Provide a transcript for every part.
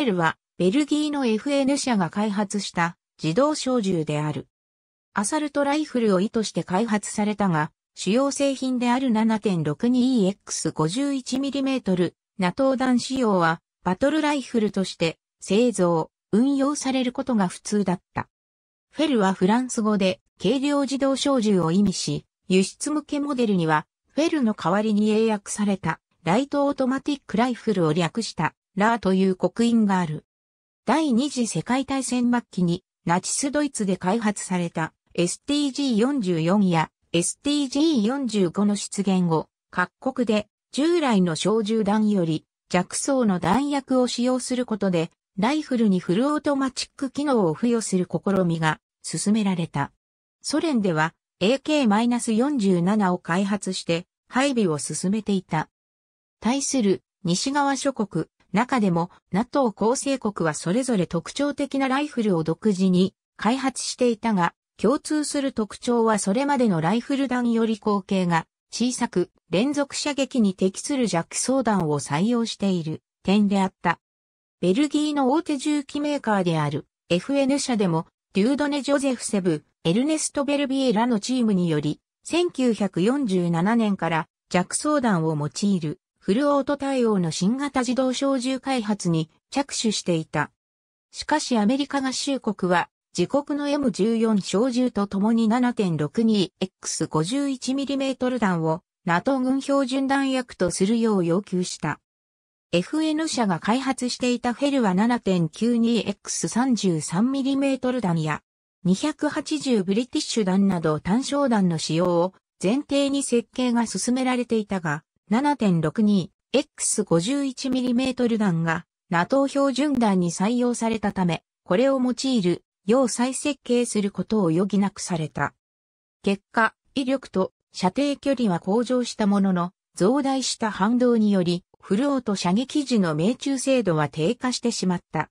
ェルは、ベルギーの FN 社が開発した自動小銃である。アサルトライフルを意図して開発されたが、主要製品である 7.62EX51mm ナトー弾仕様は、バトルライフルとして製造、運用されることが普通だった。フェルはフランス語で軽量自動小銃を意味し、輸出向けモデルには、フェルの代わりに英訳されたライトオートマティックライフルを略したラーという刻印がある。第二次世界大戦末期にナチスドイツで開発された STG44 や STG45 の出現後、各国で従来の小銃弾より弱層の弾薬を使用することで、ライフルにフルオートマチック機能を付与する試みが進められた。ソ連では AK-47 を開発して配備を進めていた。対する西側諸国中でも NATO 構成国はそれぞれ特徴的なライフルを独自に開発していたが、共通する特徴はそれまでのライフル弾より口径が小さく連続射撃に適する弱装弾を採用している点であった。ベルギーの大手重機メーカーである FN 社でもデュードネ・ジョゼフセブ、エルネスト・ベルビエらのチームにより1947年から弱装弾を用いるフルオート対応の新型自動小銃開発に着手していた。しかしアメリカ合衆国は自国の M14 小銃と共に 7.62X51mm 弾を NATO 軍標準弾薬とするよう要求した。FN 社が開発していたフェルは 7.92X33mm 弾や280ブリティッシュ弾など単焦弾の使用を前提に設計が進められていたが、7.62X51mm 弾が NATO 標準弾に採用されたため、これを用いる要再設計することを余儀なくされた。結果、威力と射程距離は向上したものの、増大した反動により、フルオート射撃時の命中精度は低下してしまった。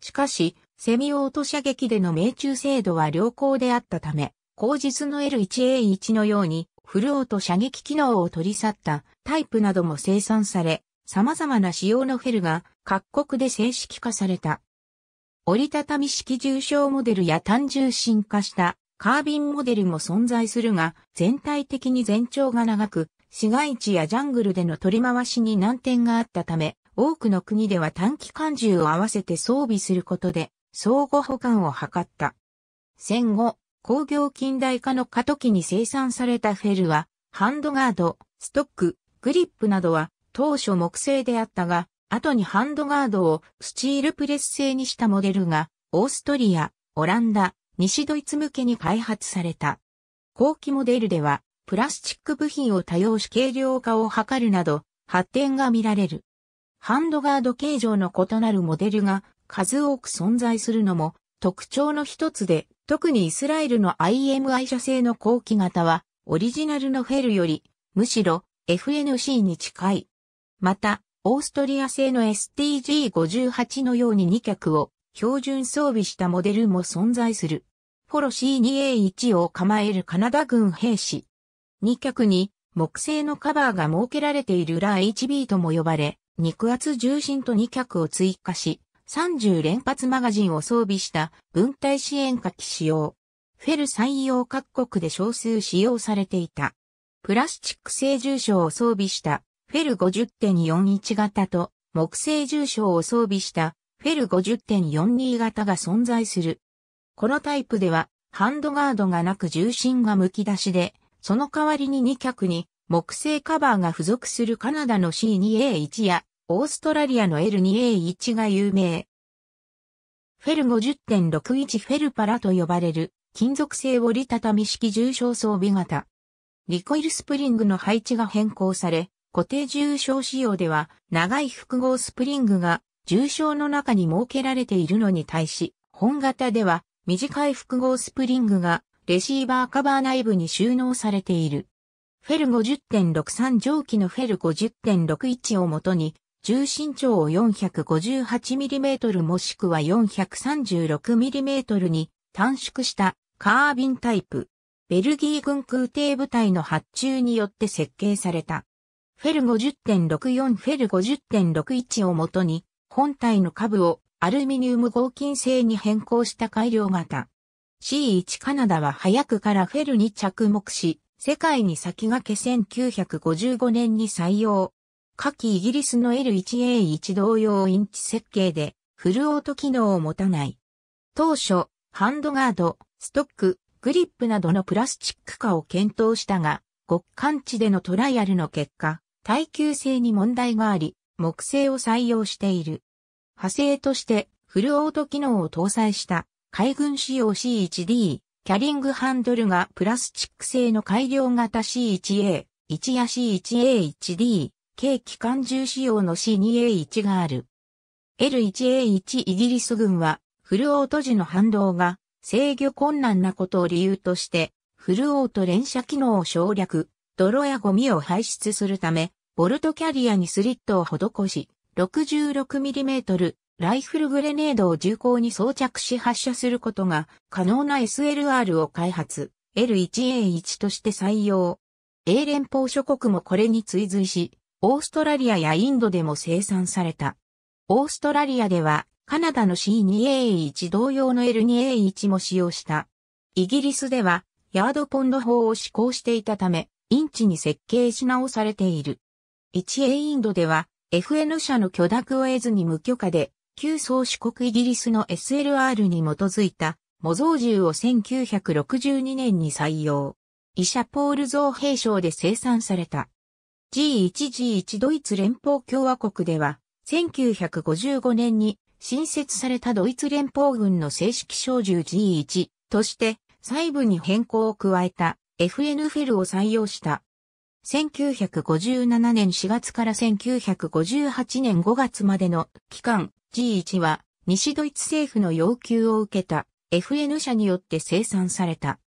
しかし、セミオート射撃での命中精度は良好であったため、後日の L1A1 のように、フルオート射撃機能を取り去ったタイプなども生産され、様々な仕様のフェルが各国で正式化された。折りたたみ式重傷モデルや単重心化したカービンモデルも存在するが、全体的に全長が長く、市街地やジャングルでの取り回しに難点があったため、多くの国では短期間銃を合わせて装備することで、相互補完を図った。戦後、工業近代化の過渡期に生産されたフェルは、ハンドガード、ストック、グリップなどは当初木製であったが、後にハンドガードをスチールプレス製にしたモデルが、オーストリア、オランダ、西ドイツ向けに開発された。後期モデルでは、プラスチック部品を多用し軽量化を図るなど、発展が見られる。ハンドガード形状の異なるモデルが数多く存在するのも特徴の一つで、特にイスラエルの IMI 社製の後期型は、オリジナルのフェルより、むしろ FNC に近い。また、オーストリア製の STG58 のように2脚を標準装備したモデルも存在する。フォロ C2A1 を構えるカナダ軍兵士。2脚に木製のカバーが設けられているラー HB とも呼ばれ、肉厚重心と2脚を追加し、30連発マガジンを装備した分体支援火器使用。フェル採用各国で少数使用されていた。プラスチック製重傷を装備したフェル50.41型と木製重傷を装備したフェル50.42型が存在する。このタイプではハンドガードがなく重心がむき出しで、その代わりに2脚に木製カバーが付属するカナダの C2A1 やオーストラリアの L2A1 が有名。フェル50.61フェルパラと呼ばれる金属製折りたたみ式重症装備型。リコイルスプリングの配置が変更され、固定重症仕様では長い複合スプリングが重症の中に設けられているのに対し、本型では短い複合スプリングがレシーバーカバー内部に収納されている。フェル50.63蒸気のフェル50.61をもとに重心長を 458mm もしくは 436mm に短縮したカービンタイプ。ベルギー軍空挺部隊の発注によって設計された。フェル50.64フェル50.61をもとに、本体の下部をアルミニウム合金製に変更した改良型。C1 カナダは早くからフェルに着目し、世界に先駆け1955年に採用。下記イギリスの L1A1 同様インチ設計で、フルオート機能を持たない。当初、ハンドガード、ストック、グリップなどのプラスチック化を検討したが、極寒地でのトライアルの結果、耐久性に問題があり、木製を採用している。派生としてフルオート機能を搭載した海軍仕様 C1D、キャリングハンドルがプラスチック製の改良型 C1A、1や C1A1D、軽機関銃仕様の C2A1 がある。L1A1 イギリス軍は、フルオート時の反動が制御困難なことを理由として、フルオート連射機能を省略、泥やゴミを排出するため、ボルトキャリアにスリットを施し、66mm ライフルグレネードを重厚に装着し発射することが可能な SLR を開発、L1A1 として採用。英連邦諸国もこれに追随し、オーストラリアやインドでも生産された。オーストラリアではカナダの C2A1 同様の L2A1 も使用した。イギリスではヤードポンド法を施行していたため、インチに設計し直されている。1A インドでは FN 社の許諾を得ずに無許可で、旧宗主国イギリスの SLR に基づいた模造銃を1962年に採用。医者ポール造兵廠で生産された。G1G1 ドイツ連邦共和国では、1955年に新設されたドイツ連邦軍の正式小銃 G1 として細部に変更を加えた FN フェルを採用した。1957年4月から1958年5月までの期間 G1 は西ドイツ政府の要求を受けた FN 社によって生産された。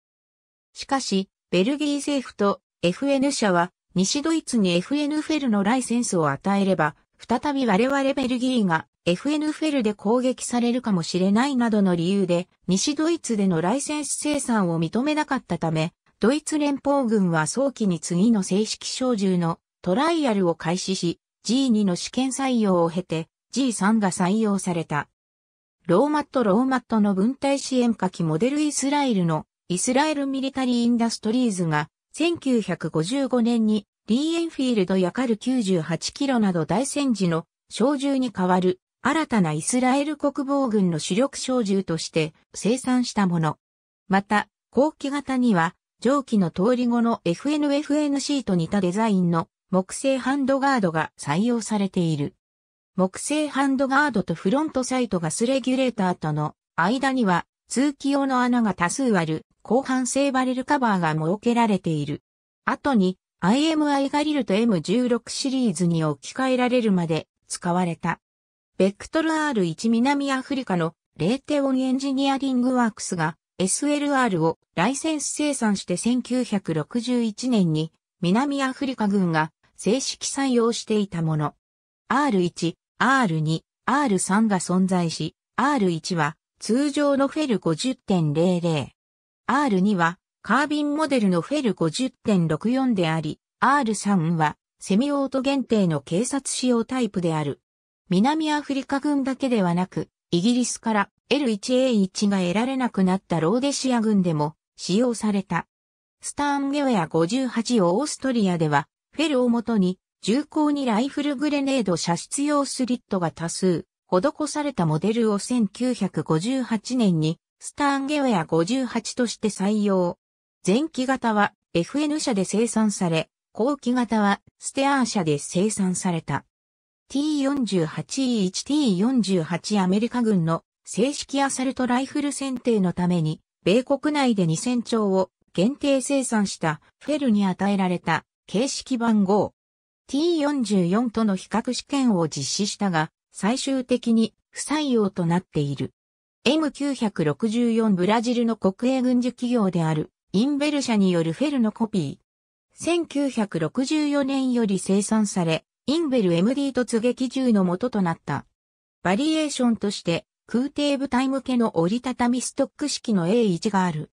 しかし、ベルギー政府と FN 社は西ドイツに FN フェルのライセンスを与えれば、再び我々ベルギーが FN フェルで攻撃されるかもしれないなどの理由で、西ドイツでのライセンス生産を認めなかったため、ドイツ連邦軍は早期に次の正式小銃のトライアルを開始し、G2 の試験採用を経て G3 が採用された。ローマットローマットの分隊支援下記モデルイスラエルのイスラエルミリタリーインダストリーズが1955年にリーエンフィールドやカル98キロなど大戦時の小銃に代わる新たなイスラエル国防軍の主力小銃として生産したもの。また、後期型には蒸気の通り後の FNFNC と似たデザインの木製ハンドガードが採用されている。木製ハンドガードとフロントサイトガスレギュレーターとの間には通気用の穴が多数ある、後半性バレルカバーが設けられている。後に、IMI ガリルと M16 シリーズに置き換えられるまで使われた。ベクトル R1 南アフリカのレーテオンエンジニアリングワークスが SLR をライセンス生産して1961年に南アフリカ軍が正式採用していたもの。R1、R2、R3 が存在し、R1 は通常のフェル50.00。R2 はカービンモデルのフェル50.64であり、R3 はセミオート限定の警察仕様タイプである。南アフリカ軍だけではなく、イギリスから L1A1 が得られなくなったローデシア軍でも使用された。スターンゲウェア58をオーストリアでは、フェルをもとに、重厚にライフルグレネード射出用スリットが多数施されたモデルを1958年にスターンゲウェア58として採用。前期型は FN 社で生産され、後期型はステアー社で生産された。T48E1T48 アメリカ軍の正式アサルトライフル選定のために、米国内で2000丁を限定生産したフェルに与えられた形式番号 T44 との比較試験を実施したが、最終的に不採用となっている。M964 ブラジルの国営軍事企業であるインベル社によるフェルのコピー。1964年より生産され、インベル MD 突撃銃の元となった。バリエーションとして空挺部隊向けの折りたたみストック式の A1 がある。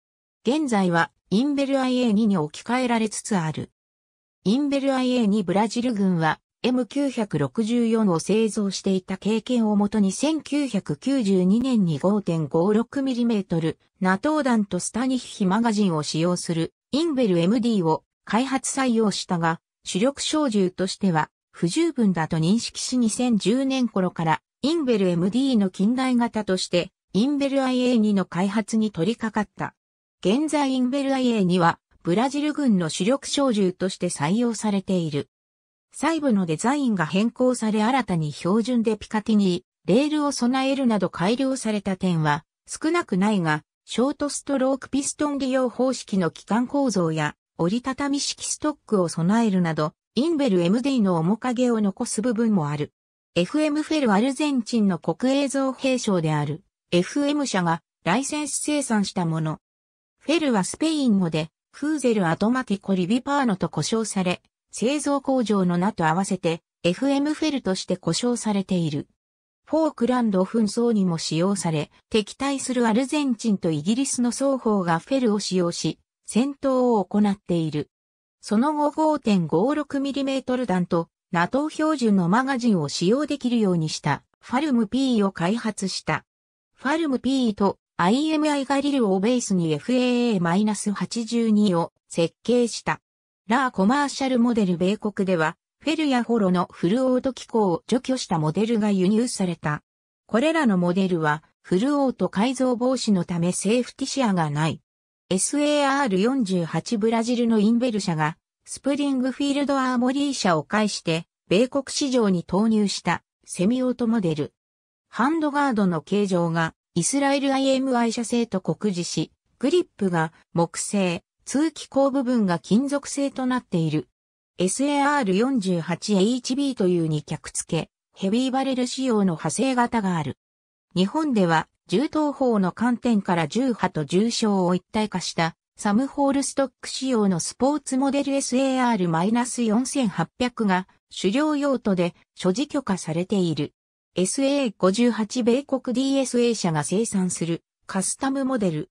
現在はインベル IA2 に置き換えられつつある。インベル IA2 ブラジル軍は M964 を製造していた経験をもとに1992年に 5.56mm ナトー弾とスタニッヒマガジンを使用するインベル MD を開発採用したが、主力小銃としては不十分だと認識し2010年頃からインベル MD の近代型としてインベル IA2 の開発に取り掛かった。現在インベル IA2 はブラジル軍の主力小銃として採用されている。細部のデザインが変更され新たに標準でピカティニー、レールを備えるなど改良された点は少なくないが、ショートストロークピストン利用方式の機関構造や折りたたみ式ストックを備えるなど、インベル MD の面影を残す部分もある。FM フェルアルゼンチンの国営造兵省である FM 社がライセンス生産したもの。フェルはスペイン語でフーゼルアトマティコリビパーノと呼称され、製造工場の名と合わせて FM フェルとして呼称されている。フォークランド紛争にも使用され、敵対するアルゼンチンとイギリスの双方がフェルを使用し、戦闘を行っている。その後 5.56mm 弾と NATO 標準のマガジンを使用できるようにしたファルム P を開発した。ファルム P と IMI ガリルをベースに FAA-82 を設計した。ラーコマーシャルモデル米国では、フェルやホロのフルオート機構を除去したモデルが輸入された。これらのモデルは、フルオート改造防止のためセーフティシアがない。SAR48 ブラジルのインベル社が、スプリングフィールドアーモリー社を介して、米国市場に投入したセミオートモデル。ハンドガードの形状が、イスラエル IMI 社製と酷似し、グリップが木製、通気口部分が金属製となっている。SAR48HB という二脚付け、ヘビーバレル仕様の派生型がある。日本では、銃刀法の観点から銃波と銃傷を一体化したサムホールストック仕様のスポーツモデル SAR-4800 が狩猟用途で所持許可されている。SA58 米国 DSA 社が生産するカスタムモデル。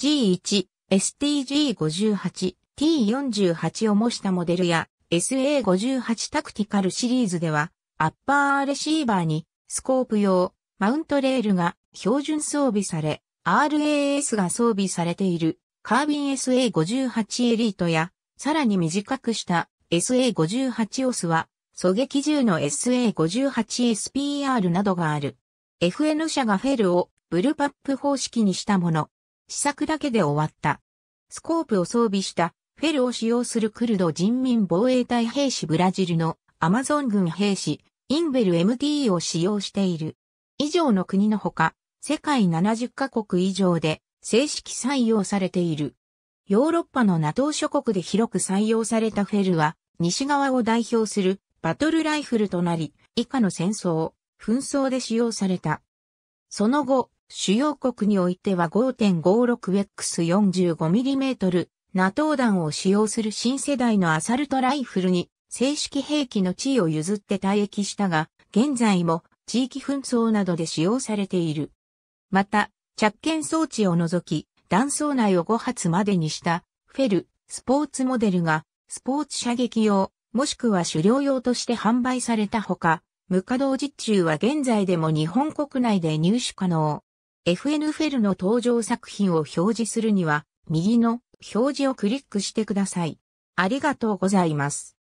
G1 STG58、T48 を模したモデルや SA58 タクティカルシリーズでは、アッパーレシーバーにスコープ用、マウントレールが標準装備され、RAS が装備されているカービン SA58 エリートや、さらに短くした SA58 オスは、狙撃銃の SA58SPR などがある。FN 社がフェルをブルパップ方式にしたもの。試作だけで終わった。スコープを装備したフェルを使用するクルド人民防衛隊兵士ブラジルのアマゾン軍兵士インベル MT を使用している。以上の国のほか、世界70カ国以上で正式採用されている。ヨーロッパの NATO 諸国で広く採用されたフェルは、西側を代表するバトルライフルとなり、以下の戦争、紛争で使用された。その後、主要国においては 5.56X45mm ナトー弾を使用する新世代のアサルトライフルに正式兵器の地位を譲って退役したが、現在も地域紛争などで使用されている。また、着剣装置を除き、弾倉内を5発までにしたフェル、スポーツモデルが、スポーツ射撃用、もしくは狩猟用として販売されたほか、無稼働実中は現在でも日本国内で入手可能。FN フェルの登場作品を表示するには、右の表示をクリックしてください。ありがとうございます。